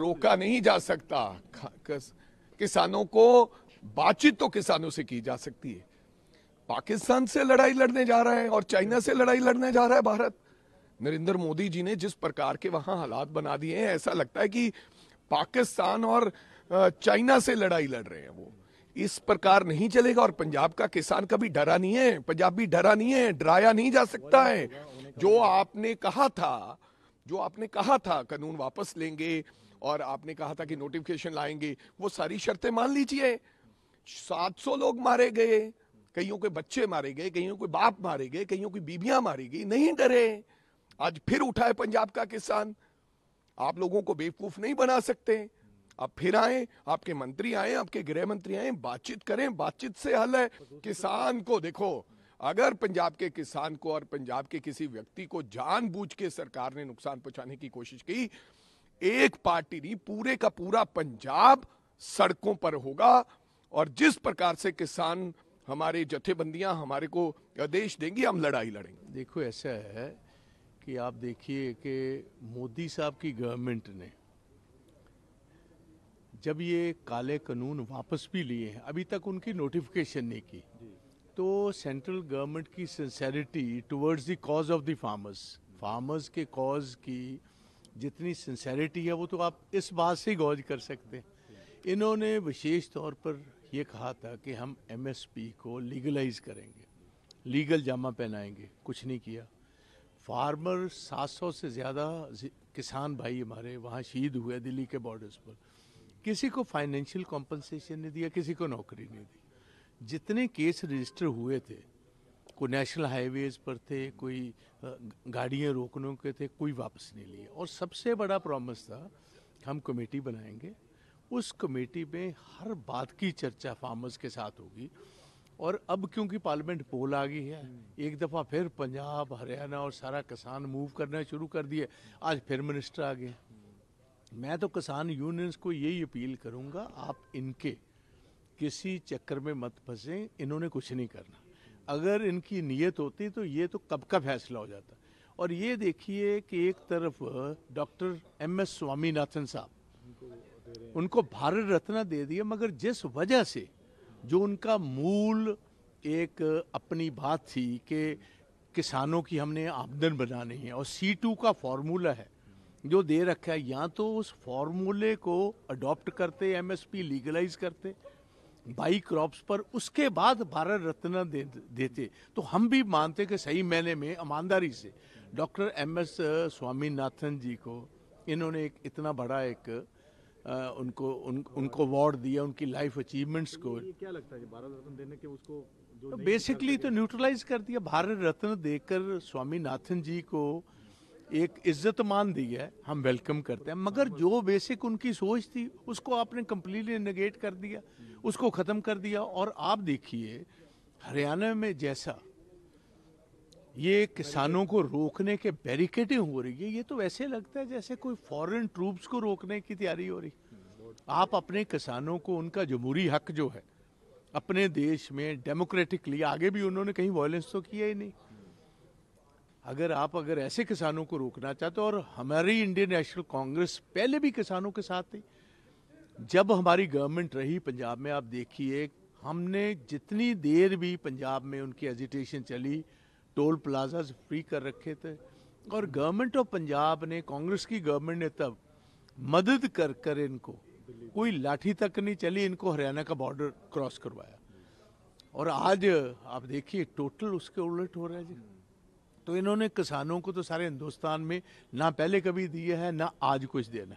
रोका नहीं जा सकता किसानों को बातचीत तो किसानों से की जा सकती है पाकिस्तान से लड़ाई लड़ने जा रहा है और चाइना से लड़ाई लड़ने जा रहा है भारत नरेंद्र मोदी जी ने जिस प्रकार के वहां हालात बना दिए हैं ऐसा लगता है कि पाकिस्तान और चाइना से लड़ाई लड़ रहे हैं वो इस प्रकार नहीं चलेगा और पंजाब का किसान कभी डरा नहीं है पंजाबी डरा नहीं है डराया नहीं जा सकता है जो आपने कहा था जो आपने कहा था कानून वापस लेंगे और आपने कहा था कि नोटिफिकेशन लाएंगे वो सारी शर्तें मान लीजिए 700 लोग मारे गए कईयों के बच्चे मारे गए कईयों के बाप मारे गए कईयों की बीबियां मारी गई नहीं डरे आज फिर उठा पंजाब का किसान आप लोगों को बेवकूफ नहीं बना सकते आप फिर आए आपके मंत्री आए आपके गृह मंत्री आए बातचीत करें बातचीत से हल है किसान को देखो अगर पंजाब के किसान को और पंजाब के किसी व्यक्ति को जानबूझ के सरकार ने नुकसान पहुंचाने की कोशिश की एक पार्टी नहीं पूरे का पूरा पंजाब सड़कों पर होगा और जिस प्रकार से किसान हमारे जथेबंदियां हमारे को आदेश देंगी हम लड़ाई लड़ेंगे देखो ऐसा है कि आप देखिए कि मोदी साहब की गवर्नमेंट ने जब ये काले कानून वापस भी लिए हैं अभी तक उनकी नोटिफिकेशन नहीं की तो सेंट्रल गवर्नमेंट की sincerity towards the cause of the farmers farmers के कॉज की जितनी सिंसेरिटी है वो तो आप इस बात से ही गौज कर सकते हैं इन्होंने विशेष तौर पर यह कहा था कि हम एमएसपी को लीगलाइज करेंगे लीगल जामा पहनाएंगे कुछ नहीं किया फार्मर 700 से ज़्यादा किसान भाई हमारे वहाँ शहीद हुए दिल्ली के बॉर्डर्स पर किसी को फाइनेंशियल कॉम्पनसेशन नहीं दिया किसी को नौकरी नहीं दी जितने केस रजिस्टर हुए थे कोई नेशनल हाईवेज पर थे कोई गाड़ियाँ रोकने के थे कोई वापस नहीं लिए और सबसे बड़ा प्रॉमिस था हम कमेटी बनाएंगे उस कमेटी में हर बात की चर्चा फार्मर्स के साथ होगी और अब क्योंकि पार्लियामेंट पोल आ गई है हम्म। एक दफ़ा फिर पंजाब हरियाणा और सारा किसान मूव करना शुरू कर दिए आज फिर मिनिस्टर आ गए मैं तो किसान यूनियंस को यही अपील करूंगा आप इनके किसी चक्कर में मत फंसे इन्होंने कुछ नहीं करना अगर इनकी नीयत होती तो ये तो कब का फैसला हो जाता और ये देखिए कि एक तरफ डॉक्टर एम एस स्वामीनाथन साहब उनको भारत रत्न दे दिए मगर जिस वजह से जो उनका मूल एक अपनी बात थी कि किसानों की हमने आमदन बनानी है और सी टू का फार्मूला है जो दे रखा है या तो उस फार्मूले को अडॉप्ट करते एमएसपी लीगलाइज करते बाई क्रॉप्स पर उसके बाद भारत रत्न दे, देते तो हम भी मानते कि सही मैंने में ईमानदारी से doctor M S Swaminathan ji को इन्होंने एक इतना बड़ा एक आ, उनको उन, उनको अवार्ड दिया उनकी लाइफ अचीवमेंट्स को क्या लगता है भारत रत्न देने के उसको तो बेसिकली तो न्यूट्रलाइज कर दिया भारत रत्न देकर स्वामीनाथन जी को एक इज्जत मान दी है हम वेलकम करते हैं मगर जो बेसिक उनकी सोच थी उसको आपने कम्प्लीटली निगेट कर दिया उसको ख़त्म कर दिया और आप देखिए हरियाणा में जैसा ये किसानों को रोकने के बैरिकेडिंग हो रही है ये तो वैसे लगता है जैसे कोई फॉरेन ट्रूप्स को रोकने की तैयारी हो रही आप अपने किसानों को उनका जमहूरी हक जो है अपने देश में डेमोक्रेटिकली आगे भी उन्होंने कहीं वायलेंस तो किया ही नहीं अगर आप अगर ऐसे किसानों को रोकना चाहते हो और हमारी इंडियन नेशनल कांग्रेस पहले भी किसानों के साथ थी जब हमारी गवर्नमेंट रही पंजाब में आप देखिए हमने जितनी देर भी पंजाब में उनकी एजिटेशन चली टोल प्लाजाज फ्री कर रखे थे और गवर्नमेंट ऑफ पंजाब ने कांग्रेस की गवर्नमेंट ने तब मदद कर कर इनको कोई लाठी तक नहीं चली इनको हरियाणा का बॉर्डर क्रॉस करवाया और आज आप देखिए टोटल उसके उलट हो रहा है जी तो इन्होंने किसानों को तो सारे हिंदुस्तान में ना पहले कभी दिए है ना आज कुछ देना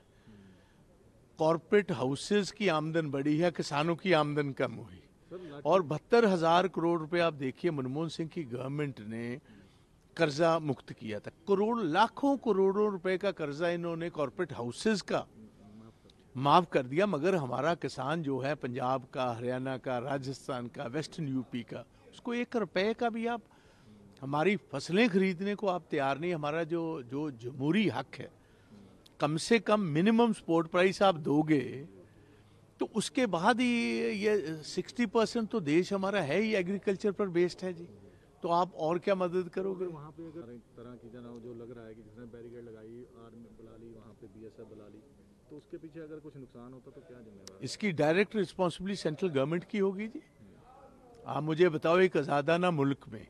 कॉरपोरेट हाउसेस की आमदन बढ़ी है किसानों की आमदन कम हुई और बहत्तर हजार करोड़ रुपए आप देखिए मनमोहन सिंह की गवर्नमेंट ने कर्जा मुक्त किया था करोड़ लाखों करोड़ों रुपए का कर्जा इन्होंने कॉरपोरेट हाउसेस का माफ कर दिया मगर हमारा किसान जो है पंजाब का हरियाणा का राजस्थान का वेस्टर्न यूपी का उसको एक रुपए का भी आप हमारी फसलें खरीदने को आप तैयार नहीं हमारा जो जो जमहूरी हक है कम से कम मिनिमम स्पोर्ट प्राइस आप दोगे तो उसके बाद ही ये सिक्सटी परसेंट तो देश हमारा है ही एग्रीकल्चर पर बेस्ड है जी तो आप और क्या मदद करोगे वहाँ पे अगर तरह की जना जो लग रहा है कि जिसने बैरिकेड लगाई आर्मी बुला ली वहाँ पे बीएसएफ बुला ली तो उसके पीछे अगर कुछ नुकसान होता तो क्या जिम्मेवार इसकी डायरेक्ट रिस्पॉन्सिबिलिटी सेंट्रल गवर्नमेंट की होगी जी आप मुझे बताओ एक आज़ादाना मुल्क में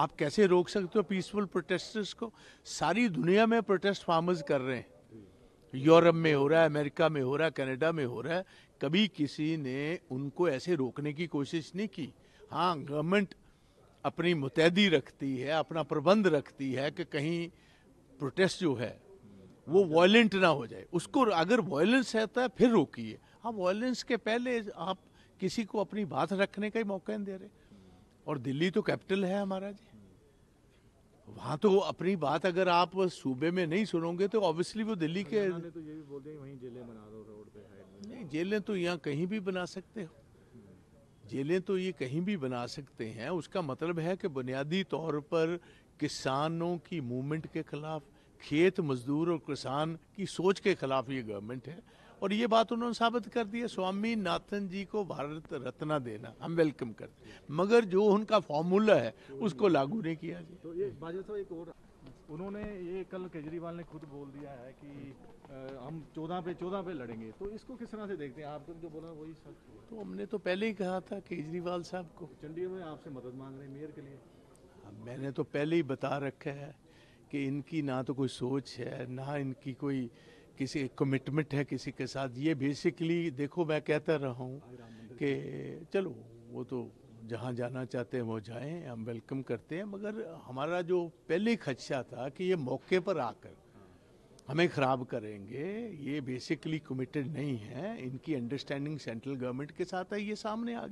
आप कैसे रोक सकते हो पीसफुल प्रोटेस्टर्स को सारी दुनिया में प्रोटेस्ट फार्मर्स कर रहे हैं यूरोप में हो रहा है अमेरिका में हो रहा है कनाडा में हो रहा है कभी किसी ने उनको ऐसे रोकने की कोशिश नहीं की हाँ गवर्नमेंट अपनी मुतैदी रखती है अपना प्रबंध रखती है कि कहीं प्रोटेस्ट जो है वो वॉयलेंट ना हो जाए उसको अगर वॉयलेंस रहता है फिर रोकिए हाँ वॉयलेंस के पहले आप किसी को अपनी बात रखने का ही मौका नहीं दे रहे और दिल्ली तो कैपिटल है हमारा जी वहाँ तो अपनी बात अगर आप सूबे में नहीं सुनोगे तो ऑब्वियसली वो दिल्ली के तो ये भी बोल वहीं जेलें बना दो रोड पे है नहीं जेलें तो यहाँ कहीं भी बना सकते हो जेलें तो ये कहीं भी बना सकते हैं उसका मतलब है कि बुनियादी तौर पर किसानों की मूवमेंट के खिलाफ खेत मजदूर और किसान की सोच के खिलाफ ये गवर्नमेंट है और ये बात उन्होंने साबित कर दी है स्वामी नाथन जी को भारत रत्न देना हम वेलकम करते मगर जो उनका फॉर्मूला है उसको लागू नहीं किया जी तो ये तो एक और उन्होंने ये कल केजरीवाल ने खुद बोल दिया है कि आ, हम चौदह पे चौदह पे लड़ेंगे तो इसको किस तरह से देखते हैं आप जो बोला वही सच तो हमने तो पहले ही कहा था केजरीवाल साहब को चंडीगढ़ में आपसे मदद मांग रहे हैं मेयर के लिए हाँ, मैंने तो पहले ही बता रखा है कि इनकी ना तो कोई सोच है ना इनकी कोई किसी कमिटमेंट है किसी के साथ ये बेसिकली देखो मैं कहता रहा हूँ कि चलो वो तो जहाँ जाना चाहते हैं वो जाएं हम वेलकम करते हैं मगर हमारा जो पहले खदशा था कि ये मौके पर आकर हमें ख़राब करेंगे ये बेसिकली कमिटेड नहीं है इनकी अंडरस्टैंडिंग सेंट्रल गवर्नमेंट के साथ है ये सामने आ गई